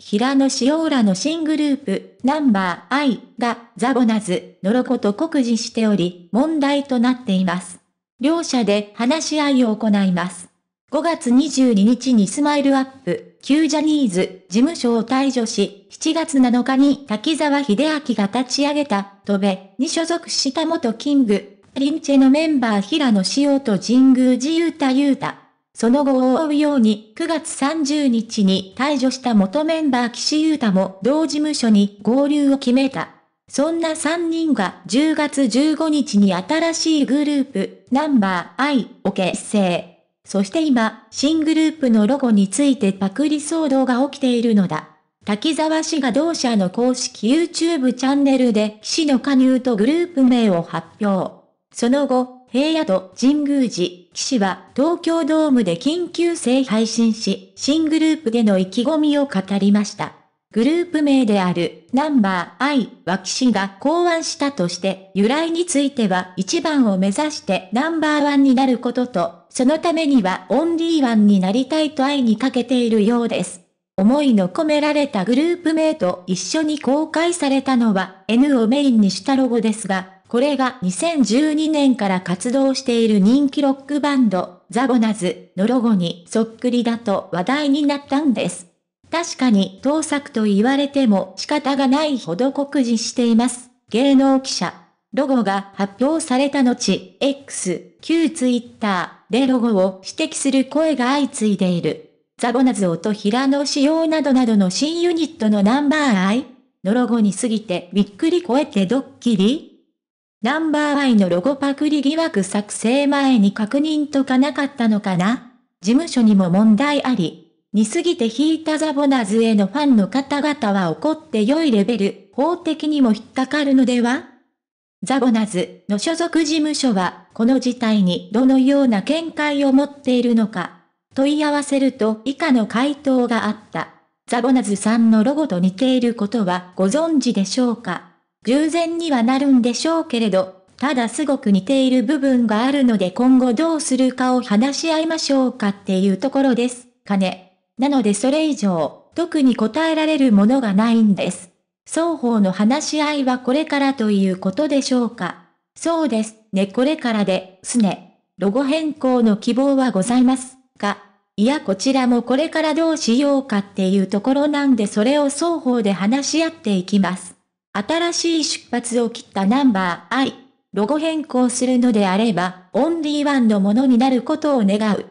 平野紫浦の新グループ、ナンバー I がザボナズ、ノロコと告示しており、問題となっています。両者で話し合いを行います。5月22日にスマイルアップ、旧ジャニーズ事務所を退場し、7月7日に滝沢秀明が立ち上げた、とべに所属した元キング、リンチェのメンバー平野紫と神宮寺勇太勇太。その後を追うように9月30日に退場した元メンバー岸優太も同事務所に合流を決めた。そんな3人が10月15日に新しいグループ、ナンバー I を結成。そして今、新グループのロゴについてパクリ騒動が起きているのだ。滝沢氏が同社の公式 YouTube チャンネルで騎士の加入とグループ名を発表。その後、平野と神宮寺、騎士は東京ドームで緊急性配信し、新グループでの意気込みを語りました。グループ名であるナンバー I は騎士が考案したとして、由来については一番を目指してナンバーワンになることと、そのためにはオンリーワンになりたいと愛にかけているようです。思いの込められたグループ名と一緒に公開されたのは N をメインにしたロゴですが、これが2012年から活動している人気ロックバンド、ザゴナズのロゴにそっくりだと話題になったんです。確かに盗作と言われても仕方がないほど酷似しています。芸能記者。ロゴが発表された後、X、旧ツイッターでロゴを指摘する声が相次いでいる。ザゴナズ音平野仕様などなどの新ユニットのナンバーアイのロゴに過ぎてびっくり超えてドッキリナンバーワイのロゴパクリ疑惑作成前に確認とかなかったのかな事務所にも問題あり、似すぎて引いたザボナズへのファンの方々は怒って良いレベル、法的にも引っかかるのではザボナズの所属事務所は、この事態にどのような見解を持っているのか、問い合わせると以下の回答があった。ザボナズさんのロゴと似ていることはご存知でしょうか従前にはなるんでしょうけれど、ただすごく似ている部分があるので今後どうするかを話し合いましょうかっていうところですかね。なのでそれ以上、特に答えられるものがないんです。双方の話し合いはこれからということでしょうか。そうですね、これからで、すね。ロゴ変更の希望はございますかいや、こちらもこれからどうしようかっていうところなんでそれを双方で話し合っていきます。新しい出発を切ったナンバー I、ロゴ変更するのであれば、オンリーワンのものになることを願う。